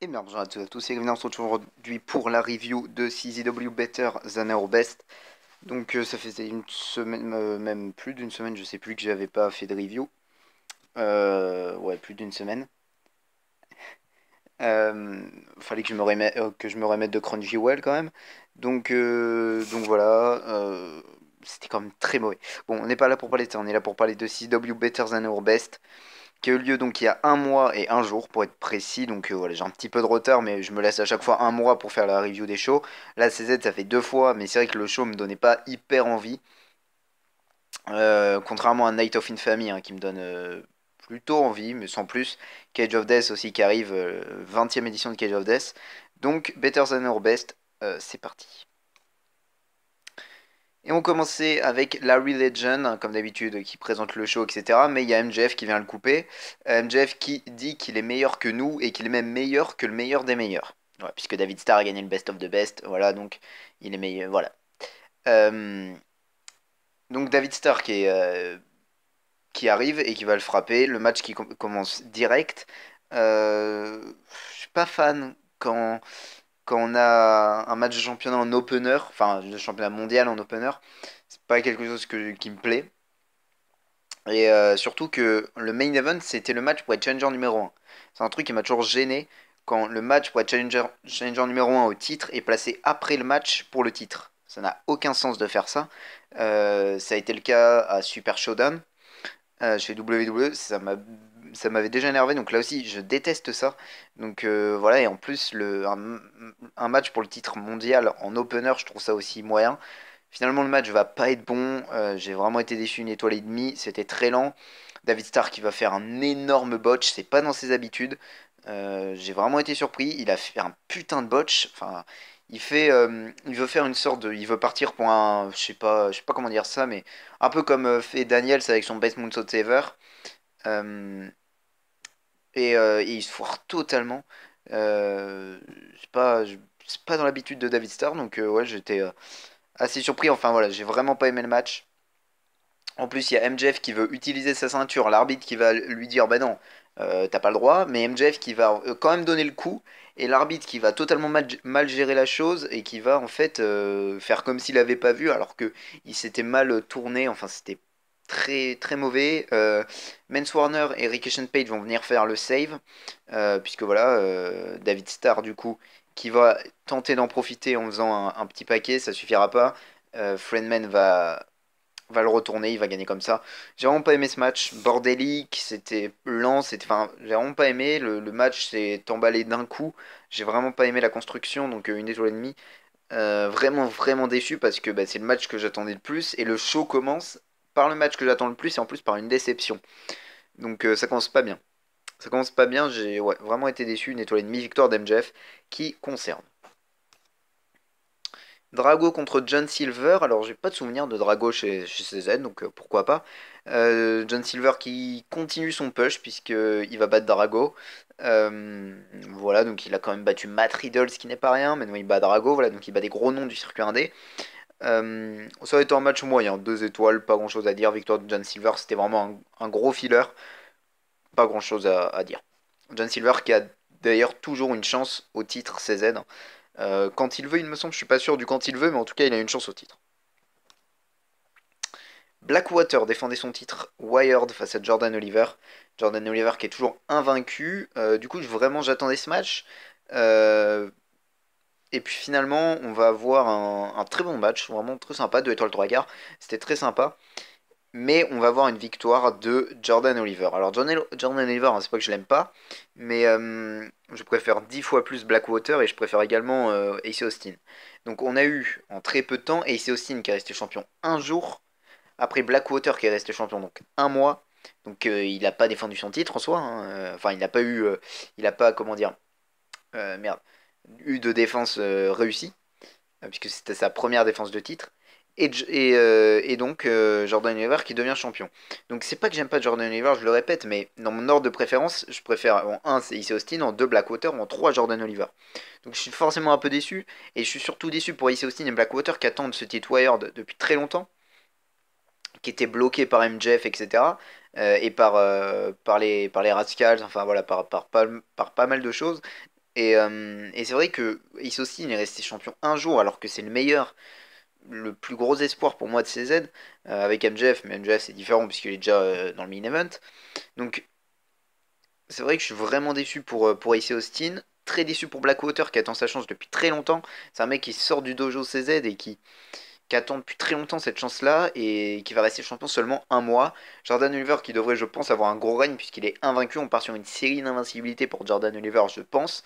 Et bien bonjour à tous et à tous, et bienvenue, on se retrouve aujourd'hui pour la review de CZW Better Than Our Best. Donc euh, ça faisait une semaine, euh, même plus d'une semaine, je sais plus que j'avais pas fait de review. Euh, ouais, plus d'une semaine. fallait que je, me remette, que je me remette de Crunchyroll quand même. Donc, donc voilà, c'était quand même très mauvais. Bon, on n'est pas là pour parler de ça, on est là pour parler de CZW Better Than Our Best qui a eu lieu donc il y a un mois et un jour pour être précis. Donc euh, voilà, j'ai un petit peu de retard, mais je me laisse à chaque fois un mois pour faire la review des shows. Là, CZ, ça fait deux fois, mais c'est vrai que le show me donnait pas hyper envie. Euh, contrairement à Night of Infamy hein, qui me donne euh, plutôt envie, mais sans plus. Cage of Death aussi qui arrive, 20ème édition de Cage of Death. Donc, Better Than Our Best, c'est parti. Et on commençait avec Larry Legend, comme d'habitude, qui présente le show, etc. Mais il y a MJF qui vient le couper. Euh, MJF qui dit qu'il est meilleur que nous et qu'il est même meilleur que le meilleur des meilleurs. puisque David Starr a gagné le best of the best, voilà, donc il est meilleur. Voilà. Euh, donc David Starr qui, euh, qui arrive et qui va le frapper. Le match qui commence direct. Je Je suis pas fan quand quand on a un match de championnat en opener, enfin de championnat mondial en opener, c'est pas quelque chose qui me plaît. Et euh, surtout que le main event, c'était le match pour être challenger numéro 1. C'est un truc qui m'a toujours gêné quand le match pour être challenger, numéro 1 au titre est placé après le match pour le titre. Ça n'a aucun sens de faire ça. Euh, ça a été le cas à Super Showdown. Euh, chez WWE, ça m'a ça m'avait déjà énervé, donc là aussi je déteste ça. Donc euh, voilà, et en plus, le, un, match pour le titre mondial en opener, je trouve ça aussi moyen. Finalement, le match va pas être bon. Euh, j'ai vraiment été déçu une étoile et demie. C'était très lent. David Starr qui va faire un énorme botch, c'est pas dans ses habitudes. Euh, j'ai vraiment été surpris. Il a fait un putain de botch. Enfin, il fait, il veut faire une sorte de, il veut partir pour un, je sais pas, je sais pas comment dire ça, mais un peu comme fait Daniels avec son best moonsault saver. Euh, et, euh, il se foire totalement. Euh, c'est pas, pas dans l'habitude de David Starr, donc euh, ouais, j'étais assez surpris. Enfin voilà, j'ai vraiment pas aimé le match. En plus, il y a MJF qui veut utiliser sa ceinture, l'arbitre qui va lui dire bah non, t'as pas le droit, mais MJF qui va quand même donner le coup, et l'arbitre qui va totalement mal, gérer la chose et qui va en fait faire comme s'il avait pas vu alors que il s'était mal tourné, enfin c'était très très mauvais. Euh, Mance Warner et Ricochet Page vont venir faire le save, euh, puisque voilà, euh, David Starr du coup, qui va tenter d'en profiter en faisant un, petit paquet, ça suffira pas. Euh, Friendman va, va le retourner, il va gagner comme ça. J'ai vraiment pas aimé ce match, bordélique, c'était lent, c'était, enfin, j'ai vraiment pas aimé, le, match s'est emballé d'un coup, j'ai vraiment pas aimé la construction, donc une étoile et demie. vraiment vraiment déçu parce que bah, c'est le match que j'attendais le plus et le show commence par le match que j'attends le plus et en plus par une déception. Donc euh, ça commence pas bien. Ça commence pas bien, j'ai vraiment été déçu, une étoile et demi victoire d'MJF qui concerne. Drago contre John Silver, alors j'ai pas de souvenir de Drago chez, chez CZ, donc euh, pourquoi pas. Euh, John Silver qui continue son push puisqu'il va battre Drago. voilà, donc il a quand même battu Matt Riddle, ce qui n'est pas rien, mais non, il bat Drago, voilà, donc il bat des gros noms du circuit indé. Euh, ça aurait été un match moyen, deux étoiles, pas grand chose à dire. Victoire de John Silver, c'était vraiment un, gros filler, pas grand chose à, dire. John Silver qui a d'ailleurs toujours une chance au titre CZ. Euh, quand il veut, il me semble, je suis pas sûr du quand il veut, mais en tout cas, il a une chance au titre. Blackwater défendait son titre Wired face à Jordan Oliver. Jordan Oliver qui est toujours invaincu. Euh, du coup, vraiment, j'attendais ce match. Euh, et puis finalement, on va avoir un, très bon match, vraiment très sympa, 2 étoiles 3 quarts. C'était très sympa. Mais on va avoir une victoire de Jordan Oliver. Alors Jordan, Oliver, hein, c'est pas que je l'aime pas, mais euh, je préfère 10 fois plus Blackwater et je préfère également Ace euh, AC Austin. Donc on a eu en très peu de temps AC Austin qui est resté champion un jour, après Blackwater qui est resté champion donc un mois. Donc euh, il n'a pas défendu son titre en soi. Hein, enfin il n'a pas eu, il n'a pas comment dire, merde eu de défense euh, réussie, euh, puisque c'était sa première défense de titre. Et, euh, donc Jordan Oliver qui devient champion. Donc c'est pas que j'aime pas Jordan Oliver, je le répète, mais dans mon ordre de préférence, je préfère en 1 IC Austin, en 2 Blackwater, en 3 Jordan Oliver. Donc je suis forcément un peu déçu, et je suis surtout déçu pour IC Austin et Blackwater qui attendent ce titre Wired depuis très longtemps, qui était bloqué par MJF, etc. et par, les, par Rascals, enfin voilà, par, par pas mal de choses. Euh, et, c'est vrai que Ice Austin est resté champion un jour, alors que c'est le meilleur, le plus gros espoir pour moi de CZ, euh, avec MJF, mais MJF c'est différent puisqu'il est déjà euh, dans le main event. Donc, c'est vrai que je suis vraiment déçu pour, pour Austin, très déçu pour Blackwater qui attend sa chance depuis très longtemps. C'est un mec qui sort du dojo CZ et qui, qui attend depuis très longtemps cette chance-là et qui va rester champion seulement un mois. Jordan Oliver qui devrait, je pense, avoir un gros règne puisqu'il est invaincu. On part sur une série d'invincibilité pour Jordan Oliver, je pense.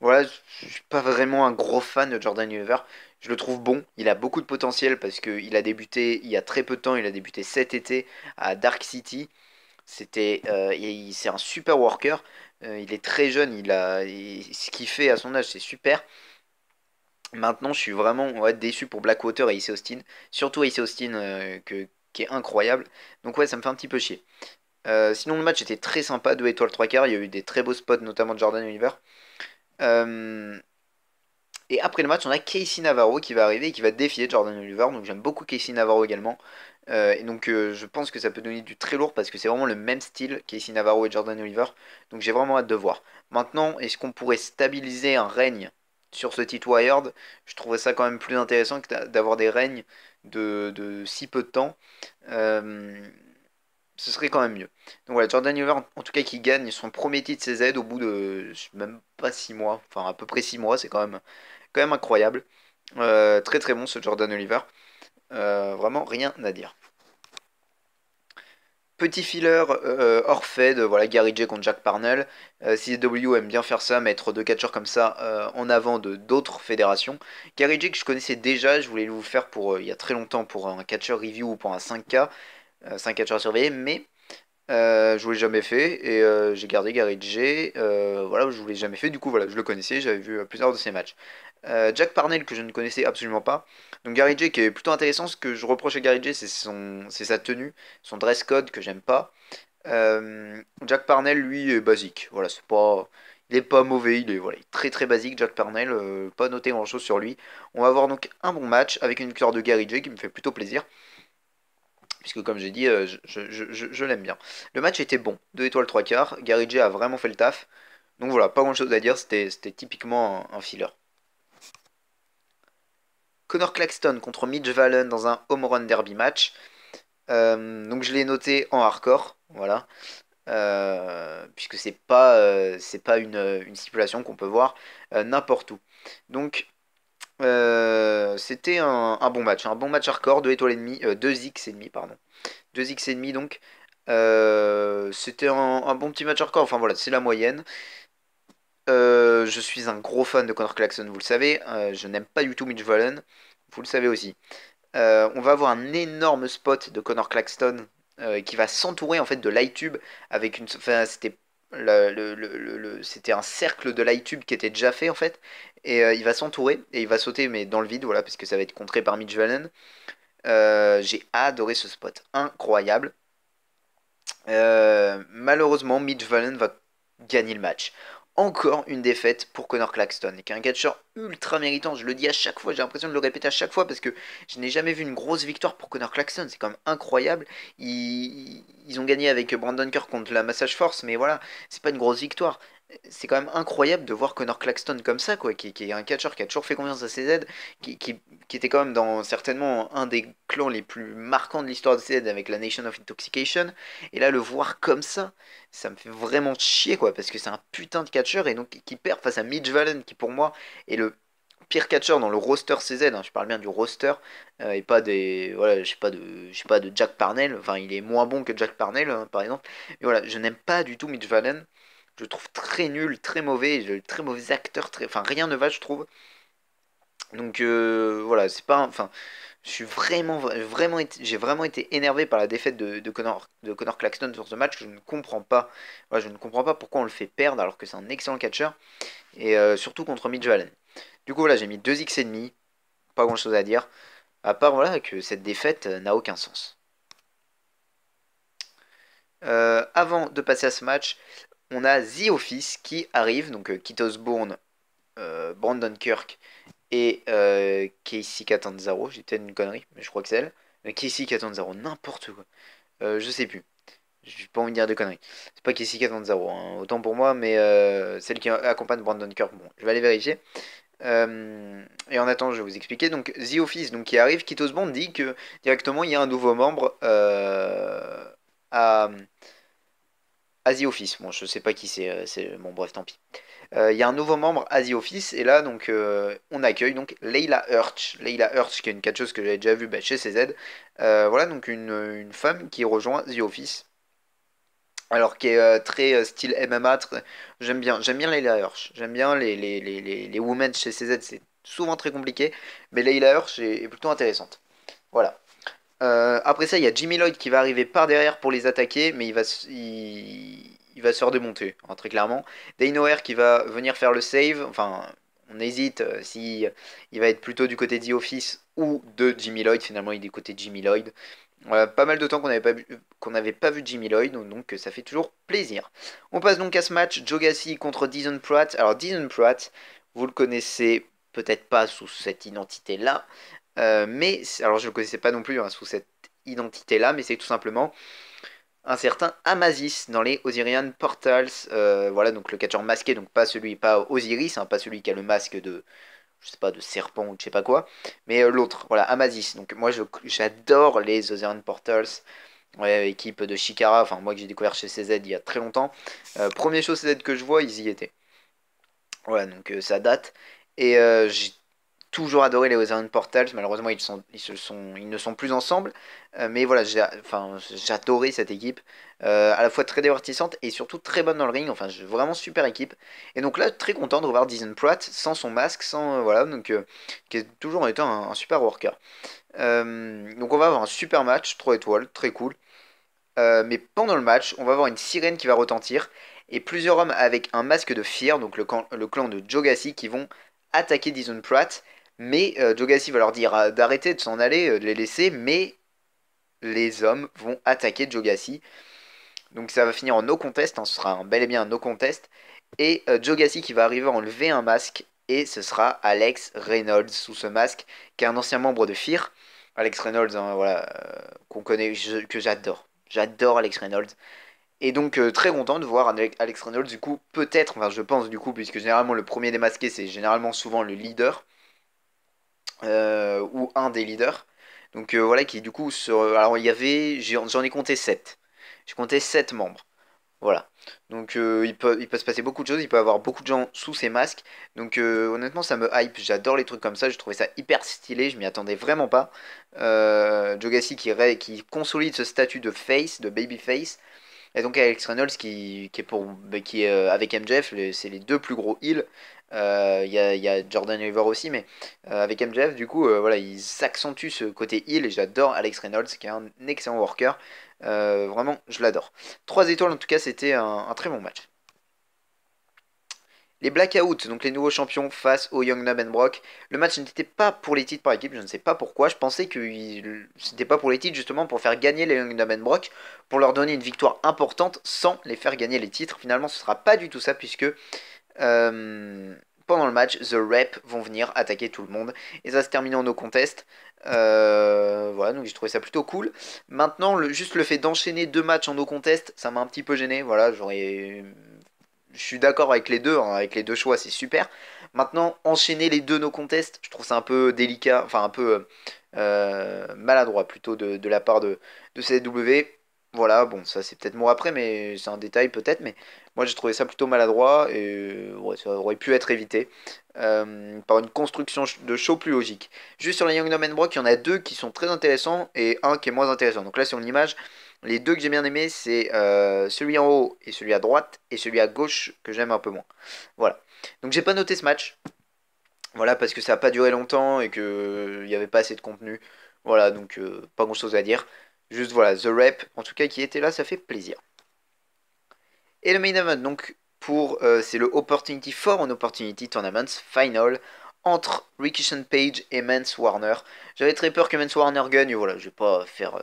Voilà, je suis pas vraiment un gros fan de Jordan Oliver. Je le trouve bon, il a beaucoup de potentiel parce qu'il a débuté il y a très peu de temps, il a débuté cet été à Dark City. C'était, euh, c'est un super worker. Euh, il est très jeune, il a, ce qu'il fait à son âge, c'est super. Maintenant, je suis vraiment ouais, déçu pour Blackwater et A.C. Austin. Surtout A.C. Austin, euh, que, qui est incroyable. Donc, ouais, ça me fait un petit peu chier. Euh, sinon, le match était très sympa, 2 étoiles 3 quarts. Il y a eu des très beaux spots, notamment de Jordan Oliver. Euh, et après le match, on a Casey Navarro qui va arriver et qui va défier Jordan Oliver. Donc, j'aime beaucoup Casey Navarro également. et donc, je pense que ça peut donner du très lourd parce que c'est vraiment le même style, Casey Navarro et Jordan Oliver. Donc, j'ai vraiment hâte de voir. Maintenant, est-ce qu'on pourrait stabiliser un règne sur ce titre Wired, je trouvais ça quand même plus intéressant que d'avoir des règnes de, si peu de temps. Euh, ce serait quand même mieux. Donc voilà, Jordan Oliver en tout cas, qui gagne son premier titre CZ au bout de même pas 6 mois, enfin à peu près 6 mois, c'est quand même, quand même incroyable. Euh, très très bon ce Jordan Oliver. Euh, vraiment rien à dire. Petit filler euh, hors voilà, Gary J contre Jack Parnell. Euh, CW aime bien faire ça, mettre deux catcheurs comme ça euh, en avant de d'autres fédérations. Gary J que je connaissais déjà, je voulais vous faire pour euh, il y a très longtemps pour un catcher review ou pour un 5K, 5 catcheurs à surveiller, mais euh, je ne l'ai jamais fait et euh, j'ai gardé Gary J. Euh, voilà, je ne l'ai jamais fait. Du coup, voilà, je le connaissais, j'avais vu plusieurs de ses matchs. Jack Parnell, que je ne connaissais absolument pas. Donc, Gary J, qui est plutôt intéressant. Ce que je reproche à Gary J, c'est, son, c'est sa tenue, son dress code que j'aime pas. Jack Parnell, lui, est basique. Voilà, c'est pas. Il n'est pas mauvais, il est voilà, très très basique, Jack Parnell, pas noté grand chose sur lui. On va avoir donc un bon match avec une victoire de Gary J qui me fait plutôt plaisir puisque comme j'ai dit, euh, je, je l'aime bien. Le match était bon, 2 étoiles 3 quarts, j a vraiment fait le taf, donc voilà, pas grand chose à dire, c'était typiquement un, filler. Connor Claxton contre Mitch Valen dans un home run derby match. Euh, donc je l'ai noté en hardcore, voilà. Euh, puisque c'est pas, pas une, une stipulation qu'on peut voir n'importe où. Donc euh, c'était un, bon match, un bon match hardcore, 2 étoiles et euh, demi, x et demi pardon, 2 x et demi donc. Euh, c'était un, bon petit match hardcore. Enfin voilà, c'est la moyenne. je suis un gros fan de Connor Claxton vous le savez. je n'aime pas du tout Mitch Vollen vous le savez aussi. on va avoir un énorme spot de Connor Claxton qui va s'entourer en fait de l'iTube avec une. Enfin, c'était c'était un cercle de l'iTube qui était déjà fait en fait, et euh, il va s'entourer et il va sauter mais dans le vide voilà parce que ça va être contré par Mitch Valen. Euh, j'ai adoré ce spot, incroyable. Euh, malheureusement, Mitch Valen va gagner le match encore une défaite pour Connor Claxton, qui est un catcheur ultra méritant. Je le dis à chaque fois, j'ai l'impression de le répéter à chaque fois parce que je n'ai jamais vu une grosse victoire pour Connor Claxton. C'est quand même incroyable. Ils, ont gagné avec Brandon Kerr contre la Massage Force, mais voilà, c'est pas une grosse victoire c'est quand même incroyable de voir Connor Claxton comme ça, quoi, qui, est un catcheur qui a toujours fait confiance à ses qui, était quand même dans certainement un des clans les plus marquants de l'histoire de CZ avec la Nation of Intoxication. Et là, le voir comme ça, ça me fait vraiment chier, quoi, parce que c'est un putain de catcheur et donc qui perd face à Mitch Valen, qui pour moi est le pire catcheur dans le roster CZ. Hein, je parle bien du roster euh, et pas des, voilà, je sais pas de, je pas de Jack Parnell. Enfin, il est moins bon que Jack Parnell, hein, par exemple. mais voilà, je n'aime pas du tout Mitch Valen je trouve très nul, très mauvais, très mauvais acteur, très, enfin rien ne va, je trouve. Donc euh, voilà, c'est pas, enfin, je suis vraiment, vraiment, j'ai vraiment été énervé par la défaite de, Connor, de Connor Claxton sur ce match je ne comprends pas. je ne comprends pas pourquoi on le fait perdre alors que c'est un excellent catcheur et euh, surtout contre Mitch Allen. Du coup voilà, j'ai mis 2 x et demi, pas grand chose à dire, à part voilà que cette défaite euh, n'a aucun sens. avant de passer à ce match, on a The Office qui arrive, donc euh, Kit Osbourne, euh, Brandon Kirk et euh, Casey Catanzaro, j'ai peut-être une connerie, mais je crois que c'est elle. Casey Catanzaro, n'importe quoi. je sais plus. J'ai pas envie de dire de conneries. C'est pas Casey Catanzaro, hein, autant pour moi, mais celle qui accompagne Brandon Kirk. Bon, je vais aller vérifier. et en attendant, je vais vous expliquer. Donc, The Office, donc, qui arrive, Kitos Osbourne dit que directement il y a un nouveau membre à, Asie Office. Bon, je sais pas qui c'est, euh, c'est bon, bref, tant pis. Euh, il y a un nouveau membre Asie Office, et là, donc, euh, on accueille donc Leila Hirsch. Leila Hirsch, qui est une chose que j'avais déjà vue bah, chez CZ. voilà, donc, une, femme qui rejoint The Office. Alors, qui est très style MMA. J'aime bien, j'aime bien Leila Hirsch. J'aime bien les, les, les, les, women chez CZ, c'est souvent très compliqué, mais Leila Hirsch est plutôt intéressante. Voilà. Euh, après ça, il y a Jimmy Lloyd qui va arriver par derrière pour les attaquer, mais il va, il, va se redémonter, hein, très clairement. Dane O'Hare qui va venir faire le save. Enfin, on hésite euh, si il va être plutôt du côté de The Office ou de Jimmy Lloyd. Finalement, il est du côté de Jimmy Lloyd. Euh, pas mal de temps qu'on n'avait pas, pas, vu Jimmy Lloyd, donc, ça fait toujours plaisir. On passe donc à ce match, Jogassi contre Dison Pratt. Alors Dizon Pratt, vous le connaissez peut-être pas sous cette identité-là, euh, mais, alors je le connaissais pas non plus hein, sous cette identité-là, mais c'est tout simplement un certain Amasis dans les Osirian Portals. Euh, voilà, donc le catcheur masqué, donc pas celui, pas Osiris, hein, pas celui qui a le masque de, je sais pas, de serpent ou de je sais pas quoi, mais euh, l'autre, voilà, Amasis. Donc moi, j'adore les Osirian Portals. équipe de Shikara, enfin moi que j'ai découvert chez CZ il y a très longtemps. première chose CZ que je vois, ils y étaient. Voilà, donc ça date. Et j'ai toujours adoré les Ozone Portals. Malheureusement, ils, ne sont plus ensemble. Euh, mais voilà, j'ai adoré cette équipe. Euh, à la fois très divertissante et surtout très bonne dans le ring. Enfin, vraiment super équipe. Et donc là, très content de revoir Dyson Pratt sans son masque, sans. Euh, voilà, donc qui est toujours en étant un, super worker. donc on va avoir un super match, 3 étoiles, très cool. mais pendant le match, on va avoir une sirène qui va retentir. Et plusieurs hommes avec un masque de fier, donc le, clan, le clan de Jogassi, qui vont attaquer Dyson Pratt mais euh, Jogassi va leur dire euh, d'arrêter de s'en aller, euh, de les laisser, mais les hommes vont attaquer Jogassi. Donc ça va finir en no contest, hein, ce sera un bel et bien un no contest. Et Jogassi qui va arriver à enlever un masque, et ce sera Alex Reynolds sous ce masque, qui est un ancien membre de FIR. Alex Reynolds, hein, voilà, qu'on connaît, que j'adore. J'adore Alex Reynolds. Et donc très content de voir Alex Reynolds, du coup, peut-être, enfin je pense du coup, puisque généralement le premier démasqué, c'est généralement souvent le leader. Euh, ou un des leaders. Donc euh, voilà, qui du coup, alors il y avait, j'en ai compté 7. J'ai compté 7 membres. Voilà. Donc euh, il, peut, il se passer beaucoup de choses, il peut avoir beaucoup de gens sous ces masques. Donc honnêtement ça me hype, j'adore les trucs comme ça, je trouvais ça hyper stylé, je m'y attendais vraiment pas. Euh, Jogassi qui, qui, consolide ce statut de face, de baby face, et donc Alex Reynolds qui, est pour bah, qui euh, avec MJF, c'est les deux plus gros heals. Euh, il y, a, Jordan River aussi, mais euh, avec MJF, du coup, voilà, ils accentuent ce côté heal et j'adore Alex Reynolds qui est un excellent worker. vraiment, je l'adore. Trois étoiles en tout cas, c'était un très bon match. Les Blackouts, donc les nouveaux champions face aux Young Nub and Brock, le match n'était pas pour les titres par équipe, je ne sais pas pourquoi, je pensais que c'était pas pour les titres justement pour faire gagner les Young Nub Brock, pour leur donner une victoire importante sans les faire gagner les titres. Finalement, ce ne sera pas du tout ça puisque euh, pendant le match, The Rep vont venir attaquer tout le monde et ça se termine en no contest. Euh, voilà, donc j'ai trouvé ça plutôt cool. Maintenant, juste le fait d'enchaîner deux matchs en no contest, ça m'a un petit peu gêné. Voilà, j'aurais je suis d'accord avec les deux, hein, avec les deux choix, c'est super. Maintenant, enchaîner les deux nos contests, je trouve ça un peu délicat, enfin un peu euh, maladroit plutôt de, la part de, de CW. Voilà, bon, ça c'est peut-être moi après, mais c'est un détail peut-être, mais moi j'ai trouvé ça plutôt maladroit et ça aurait pu être évité euh, par une construction de show plus logique. Juste sur les Young and Brock, il y en a deux qui sont très intéressants et un qui est moins intéressant. Donc là, sur l'image, les deux que j'ai bien aimés, c'est euh, celui en haut et celui à droite et celui à gauche que j'aime un peu moins. Voilà. Donc j'ai pas noté ce match. Voilà, parce que ça n'a pas duré longtemps et qu'il euh, n'y avait pas assez de contenu. Voilà, donc pas grand chose à dire. Juste voilà, The Rep, en tout cas, qui était là, ça fait plaisir. Et le main event, donc, pour, euh, c'est le Opportunity for an Opportunity Tournament Final entre Ricky Page et Mance Warner. J'avais très peur que Mance Warner gagne, voilà, je vais pas faire, euh,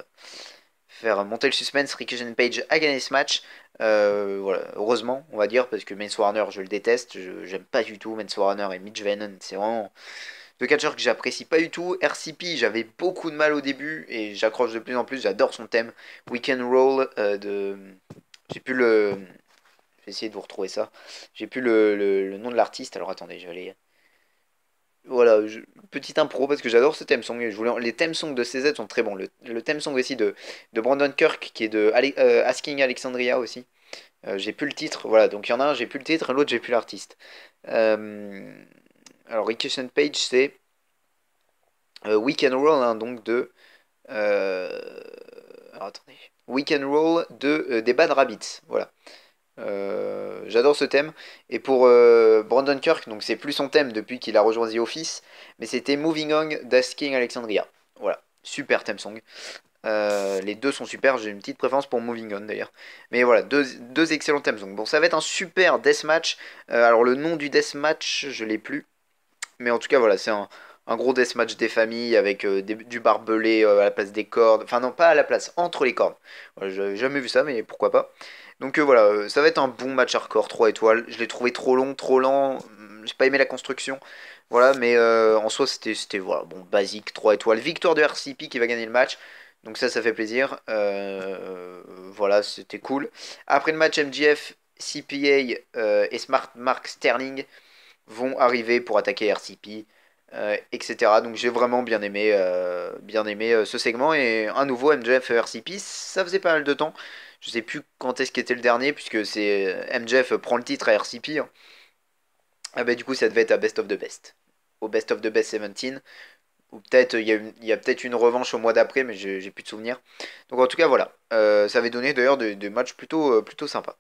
faire monter le suspense. Ricky Page a gagné ce match. Euh, voilà, heureusement, on va dire, parce que Mance Warner, je le déteste, je, j'aime pas du tout Mance Warner et Mitch Venon, c'est vraiment The Catcher que j'apprécie pas du tout. RCP, j'avais beaucoup de mal au début et j'accroche de plus en plus. J'adore son thème. Weekend Roll euh, de. J'ai plus le. Je vais essayer de vous retrouver ça. J'ai plus le, le, nom de l'artiste. Alors attendez, je vais aller. Voilà, petite impro parce que j'adore ce thème song. Je voulais... Les thèmes songs de CZ sont très bons. Le, thème song aussi de, Brandon Kirk qui est de euh, Asking Alexandria aussi. Euh, j'ai plus le titre. Voilà, donc il y en a un, j'ai plus le titre, l'autre, j'ai plus l'artiste. Alors, Recursion Page, c'est euh, We Roll, hein, donc de. Euh, alors, attendez. We Roll de, euh, des Bad Rabbits. Voilà. Euh, j'adore ce thème. Et pour Brandon Kirk, donc c'est plus son thème depuis qu'il a rejoint The Office, mais c'était Moving On d'Asking Alexandria. Voilà, super thème song. les deux sont super, j'ai une petite préférence pour Moving On d'ailleurs. Mais voilà, deux, excellents thèmes. Donc bon, ça va être un super deathmatch. match alors le nom du deathmatch, je l'ai plus. Mais en tout cas, voilà, c'est un, gros deathmatch des familles avec euh, du barbelé euh, à la place des cordes. Enfin, non, pas à la place, entre les cordes. Je J'avais jamais vu ça, mais pourquoi pas. Donc euh, voilà, ça va être un bon match hardcore 3 étoiles. Je l'ai trouvé trop long, trop lent. Hum, j'ai pas aimé la construction. Voilà, mais en soi, c'était voilà, bon, basique 3 étoiles. Victoire de RCP qui va gagner le match. Donc ça, ça fait plaisir. voilà, c'était cool. Après le match, MGF, CPA et Smart Mark Sterling vont arriver pour attaquer RCP, etc. Euh, Donc j'ai vraiment bien aimé, euh, bien aimé euh, ce segment. Et un nouveau MJF RCP, ça faisait pas mal de temps. Je sais plus quand est-ce qu'était le dernier, puisque c'est MJF prend le titre à RCP. Hein. Ah bah du coup ça devait être à Best of the Best. Au Best of the Best 17. Ou peut-être il y a, peut-être une revanche au mois d'après, mais j'ai plus de souvenirs. Donc en tout cas voilà. ça avait donné d'ailleurs des, matchs plutôt, plutôt sympas.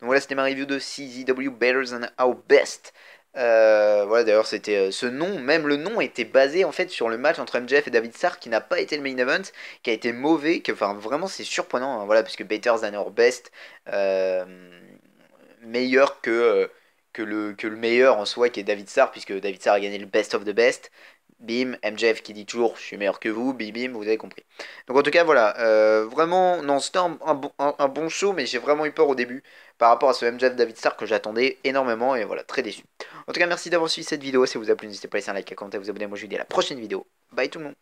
Donc voilà, c'était ma review de CZW Better Than Our Best. Euh, voilà, d'ailleurs, c'était euh, ce nom, même le nom était basé en fait sur le match entre MJF et David Starr qui n'a pas été le main event, qui a été mauvais, que enfin vraiment c'est surprenant, hein, voilà, parce que Better Than Our Best, euh, meilleur que, que, le, que le meilleur en soi qui est David Starr, puisque David Starr a gagné le best of the best. Bim, MJF qui dit toujours je suis meilleur que vous, bim bim, vous avez compris. Donc en tout cas voilà, vraiment, non c'était un, un bon show mais j'ai vraiment eu peur au début par rapport à ce MJF David Star que j'attendais énormément et voilà, très déçu. En tout cas, merci d'avoir suivi cette vidéo. Si vous a plu, n'hésitez pas à laisser un like, à commenter, à vous abonner. Moi, je vous dis à la prochaine vidéo. Bye tout le monde.